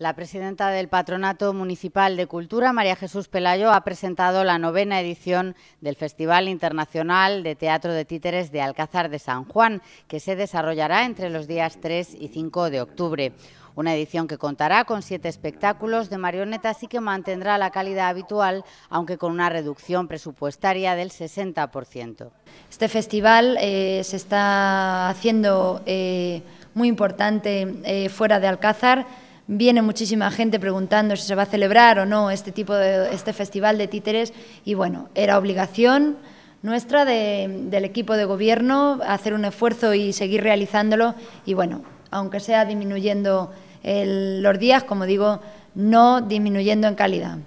La presidenta del Patronato Municipal de Cultura, María Jesús Pelayo, ha presentado la novena edición del Festival Internacional de Teatro de Títeres de Alcázar de San Juan, que se desarrollará entre los días 3 y 5 de octubre. Una edición que contará con siete espectáculos de marionetas y que mantendrá la calidad habitual, aunque con una reducción presupuestaria del 60%. Este festival eh, se está haciendo eh, muy importante eh, fuera de Alcázar viene muchísima gente preguntando si se va a celebrar o no este tipo de este festival de títeres y bueno, era obligación nuestra del equipo de gobierno hacer un esfuerzo y seguir realizándolo y bueno, aunque sea disminuyendo los días, como digo, no disminuyendo en calidad.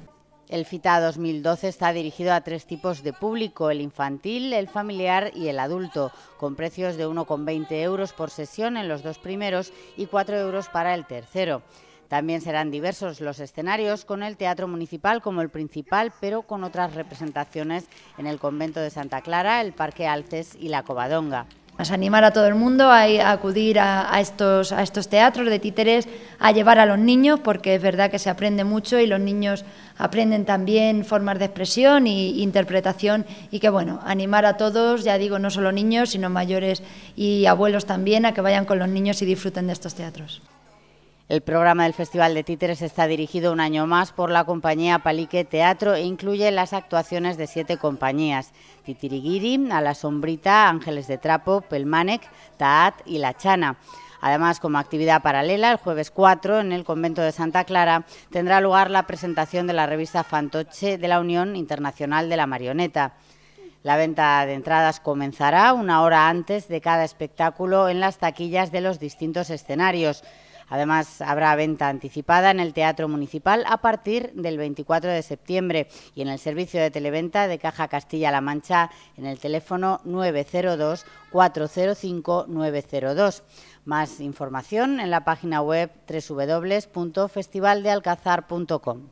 El FITA 2012 está dirigido a tres tipos de público, el infantil, el familiar y el adulto, con precios de 1,20 euros por sesión en los dos primeros y 4 euros para el tercero. También serán diversos los escenarios con el Teatro Municipal como el principal, pero con otras representaciones en el Convento de Santa Clara, el Parque Alces y la Covadonga. Pues animar a todo el mundo a, acudir a, estos, a estos teatros de títeres, a llevar a los niños, porque es verdad que se aprende mucho y los niños aprenden también formas de expresión e interpretación y que bueno, animar a todos, ya digo, no solo niños, sino mayores y abuelos también, a que vayan con los niños y disfruten de estos teatros. El programa del Festival de Títeres está dirigido un año más por la compañía Palique Teatro e incluye las actuaciones de siete compañías, ...Titirigiri, A la Sombrita, Ángeles de Trapo, ...Pelmanek, Taat y La Chana. Además, como actividad paralela, el jueves 4, en el convento de Santa Clara, tendrá lugar la presentación de la revista Fantoche de la Unión Internacional de la Marioneta. La venta de entradas comenzará una hora antes de cada espectáculo en las taquillas de los distintos escenarios. Además, habrá venta anticipada en el Teatro Municipal a partir del 24 de septiembre y en el servicio de televenta de Caja Castilla-La Mancha en el teléfono 902 405 902. Más información en la página web www.festivaldealcazar.com.